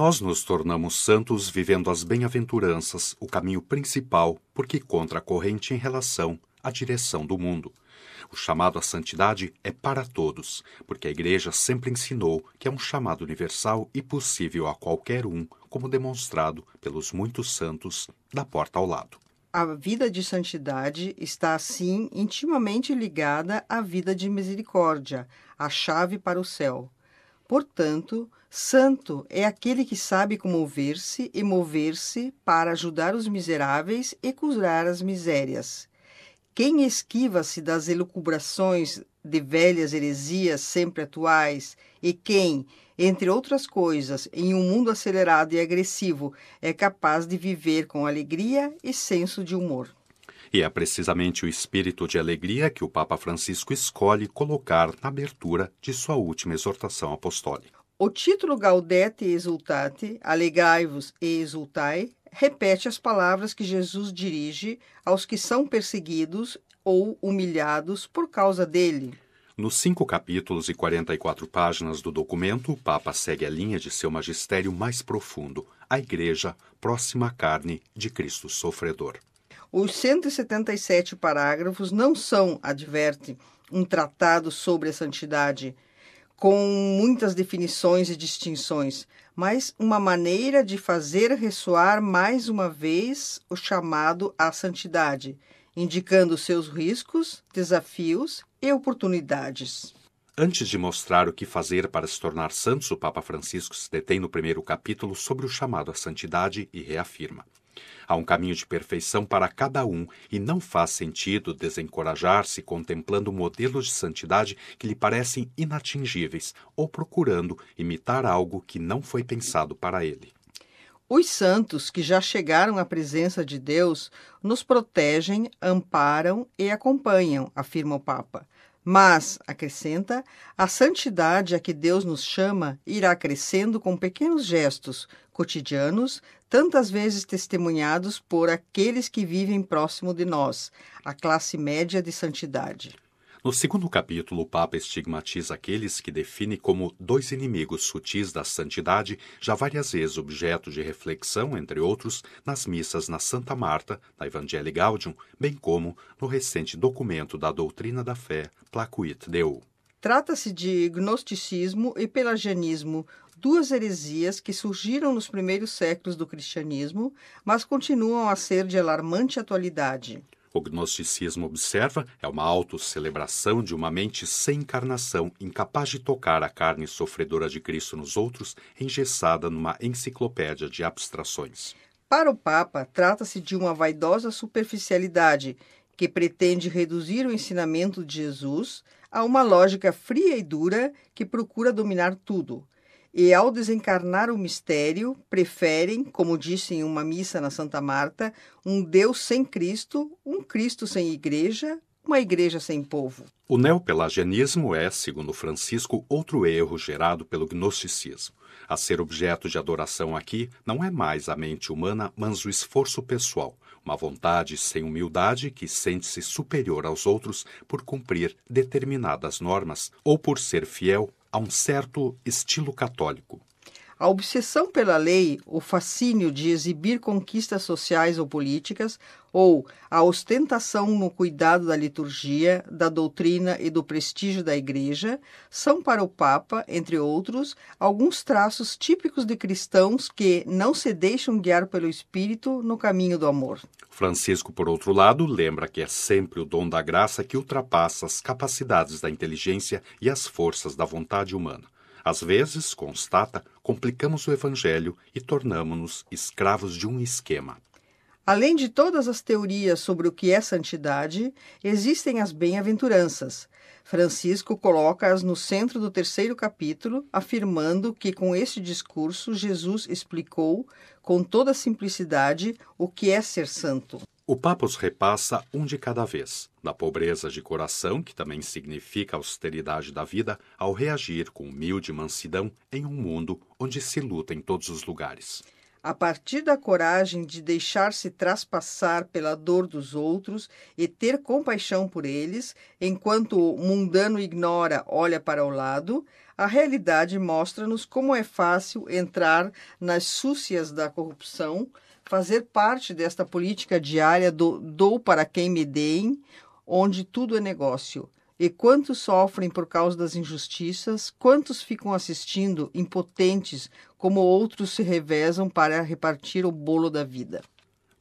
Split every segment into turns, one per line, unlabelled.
Nós nos tornamos santos vivendo as bem-aventuranças, o caminho principal, porque contra a corrente em relação à direção do mundo. O chamado à santidade é para todos, porque a Igreja sempre ensinou que é um chamado universal e possível a qualquer um, como demonstrado pelos muitos santos da porta ao lado.
A vida de santidade está, assim, intimamente ligada à vida de misericórdia, a chave para o céu. Portanto, Santo é aquele que sabe comover-se e mover-se para ajudar os miseráveis e curar as misérias. Quem esquiva-se das elucubrações de velhas heresias sempre atuais e quem, entre outras coisas, em um mundo acelerado e agressivo, é capaz de viver com alegria e senso de humor.
E é precisamente o espírito de alegria que o Papa Francisco escolhe colocar na abertura de sua última exortação apostólica.
O título Gaudete e Exultate, Alegai-vos e exultai, repete as palavras que Jesus dirige aos que são perseguidos ou humilhados por causa dele.
Nos cinco capítulos e 44 páginas do documento, o Papa segue a linha de seu magistério mais profundo, a Igreja, próxima à carne de Cristo sofredor.
Os 177 parágrafos não são, adverte, um tratado sobre a santidade, com muitas definições e distinções, mas uma maneira de fazer ressoar mais uma vez o chamado à santidade, indicando seus riscos, desafios e oportunidades.
Antes de mostrar o que fazer para se tornar santos, o Papa Francisco se detém no primeiro capítulo sobre o chamado à santidade e reafirma: Há um caminho de perfeição para cada um e não faz sentido desencorajar-se contemplando modelos de santidade que lhe parecem inatingíveis ou procurando imitar algo que não foi pensado para ele.
Os santos que já chegaram à presença de Deus nos protegem, amparam e acompanham, afirma o Papa. Mas, acrescenta, a santidade a que Deus nos chama irá crescendo com pequenos gestos cotidianos, tantas vezes testemunhados por aqueles que vivem próximo de nós, a classe média de santidade.
No segundo capítulo, o Papa estigmatiza aqueles que define como dois inimigos sutis da santidade, já várias vezes objeto de reflexão, entre outros, nas missas na Santa Marta, na Evangelii Gaudium, bem como no recente documento da Doutrina da Fé, Placuit Deu.
Trata-se de gnosticismo e pelagianismo, duas heresias que surgiram nos primeiros séculos do cristianismo, mas continuam a ser de alarmante atualidade.
O gnosticismo observa é uma autocelebração de uma mente sem encarnação, incapaz de tocar a carne sofredora de Cristo nos outros, engessada numa enciclopédia de abstrações.
Para o Papa, trata-se de uma vaidosa superficialidade que pretende reduzir o ensinamento de Jesus a uma lógica fria e dura que procura dominar tudo e, ao desencarnar o mistério, preferem, como disse em uma missa na Santa Marta, um Deus sem Cristo, um Cristo sem igreja, uma igreja sem povo.
O neopelagianismo é, segundo Francisco, outro erro gerado pelo gnosticismo. A ser objeto de adoração aqui não é mais a mente humana, mas o esforço pessoal, uma vontade sem humildade que sente-se superior aos outros por cumprir determinadas normas ou por ser fiel a um
certo estilo católico. A obsessão pela lei, o fascínio de exibir conquistas sociais ou políticas, ou a ostentação no cuidado da liturgia, da doutrina e do prestígio da Igreja, são para o Papa, entre outros, alguns traços típicos de cristãos que não se deixam guiar pelo Espírito no caminho do amor.
Francisco, por outro lado, lembra que é sempre o dom da graça que ultrapassa as capacidades da inteligência e as forças da vontade humana. Às vezes, constata, complicamos o Evangelho e tornamos-nos escravos de um esquema.
Além de todas as teorias sobre o que é santidade, existem as bem-aventuranças. Francisco coloca-as no centro do terceiro capítulo, afirmando que com este discurso Jesus explicou, com toda a simplicidade, o que é ser santo.
O Papa repassa um de cada vez, da pobreza de coração, que também significa austeridade da vida, ao reagir com humilde mansidão em um mundo onde se luta em todos os lugares.
A partir da coragem de deixar-se traspassar pela dor dos outros e ter compaixão por eles, enquanto o mundano ignora, olha para o lado, a realidade mostra-nos como é fácil entrar nas súcias da corrupção fazer parte desta política diária do dou para quem me deem, onde tudo é negócio. E quantos sofrem por causa das injustiças, quantos ficam assistindo, impotentes, como outros se revezam para repartir o bolo da vida.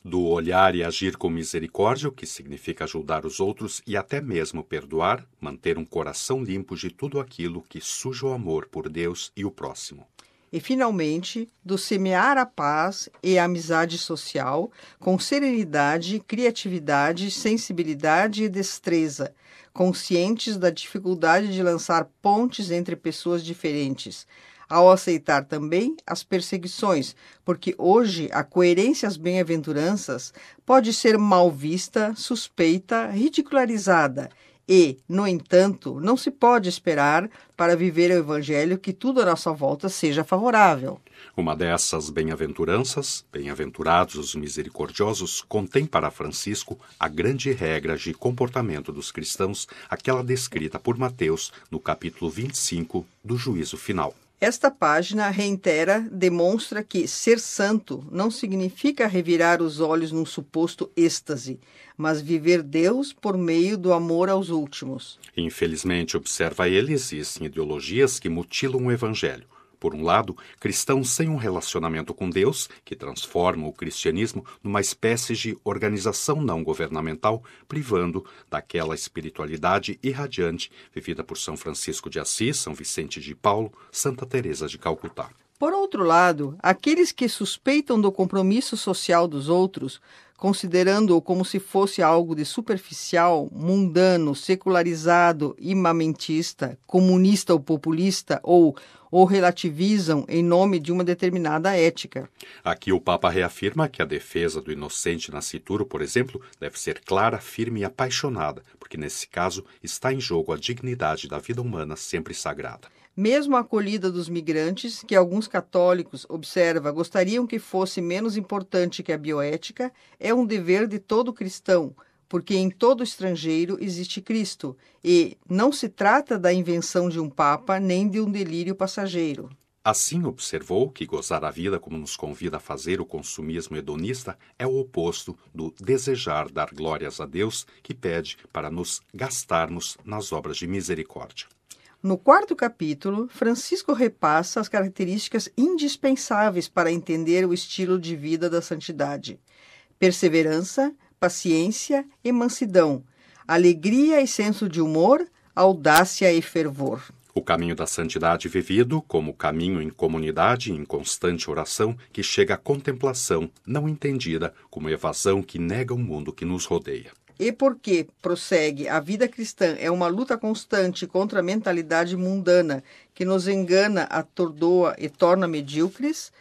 Do olhar e agir com misericórdia, o que significa ajudar os outros e até mesmo perdoar, manter um coração limpo de tudo aquilo que suja o amor por Deus e o próximo.
E, finalmente, do semear a paz e a amizade social com serenidade, criatividade, sensibilidade e destreza, conscientes da dificuldade de lançar pontes entre pessoas diferentes, ao aceitar também as perseguições, porque hoje a coerência às bem-aventuranças pode ser mal vista, suspeita, ridicularizada e, no entanto, não se pode esperar para viver o Evangelho que tudo à nossa volta seja favorável.
Uma dessas bem-aventuranças, bem-aventurados os misericordiosos, contém para Francisco a grande regra de comportamento dos cristãos, aquela descrita por Mateus no capítulo 25 do juízo final.
Esta página reitera, demonstra que ser santo não significa revirar os olhos num suposto êxtase, mas viver Deus por meio do amor aos últimos.
Infelizmente, observa ele, existem ideologias que mutilam o evangelho por um lado, cristãos sem um relacionamento com Deus, que transforma o cristianismo numa espécie de organização não governamental, privando daquela espiritualidade irradiante vivida por São Francisco de Assis, São Vicente de Paulo, Santa Teresa de Calcutá.
Por outro lado, aqueles que suspeitam do compromisso social dos outros, considerando-o como se fosse algo de superficial, mundano, secularizado, imamentista, comunista ou populista, ou ou relativizam em nome de uma determinada ética.
Aqui o Papa reafirma que a defesa do inocente nascituro, por exemplo, deve ser clara, firme e apaixonada, porque nesse caso está em jogo a dignidade da vida humana sempre sagrada.
Mesmo a acolhida dos migrantes, que alguns católicos, observa, gostariam que fosse menos importante que a bioética, é um dever de todo cristão, porque em todo estrangeiro existe Cristo, e não se trata da invenção de um papa nem de um delírio passageiro.
Assim, observou que gozar a vida, como nos convida a fazer o consumismo hedonista, é o oposto do desejar dar glórias a Deus, que pede para nos gastarmos nas obras de misericórdia.
No quarto capítulo, Francisco repassa as características indispensáveis para entender o estilo de vida da santidade: perseverança, paciência e mansidão, alegria e senso de humor, audácia e fervor.
O caminho da santidade vivido, como caminho em comunidade, em constante oração, que chega à contemplação, não entendida, como evasão que nega o mundo que nos rodeia.
E porque, prossegue, a vida cristã é uma luta constante contra a mentalidade mundana que nos engana, atordoa e torna medíocres,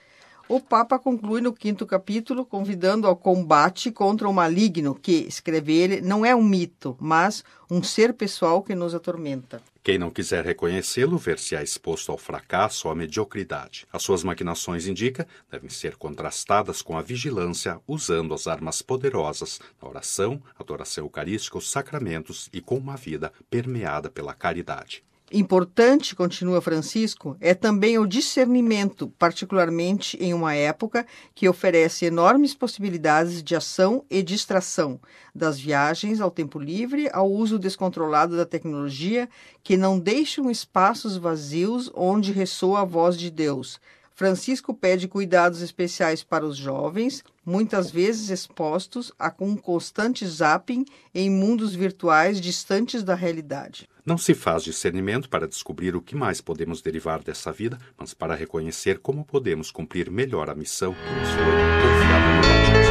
o Papa conclui no quinto capítulo convidando ao combate contra o maligno, que, escreve ele, não é um mito, mas um ser pessoal que nos atormenta.
Quem não quiser reconhecê-lo ver-se-á exposto ao fracasso ou à mediocridade. As suas maquinações, indica, devem ser contrastadas com a vigilância, usando as armas poderosas a oração, adoração eucarística, os sacramentos e com uma vida permeada pela caridade.
Importante, continua Francisco, é também o discernimento, particularmente em uma época que oferece enormes possibilidades de ação e distração, das viagens ao tempo livre ao uso descontrolado da tecnologia, que não deixam espaços vazios onde ressoa a voz de Deus, Francisco pede cuidados especiais para os jovens, muitas vezes expostos a um constante zapping em mundos virtuais distantes da realidade.
Não se faz discernimento para descobrir o que mais podemos derivar dessa vida, mas para reconhecer como podemos cumprir melhor a missão que nos foi confiada no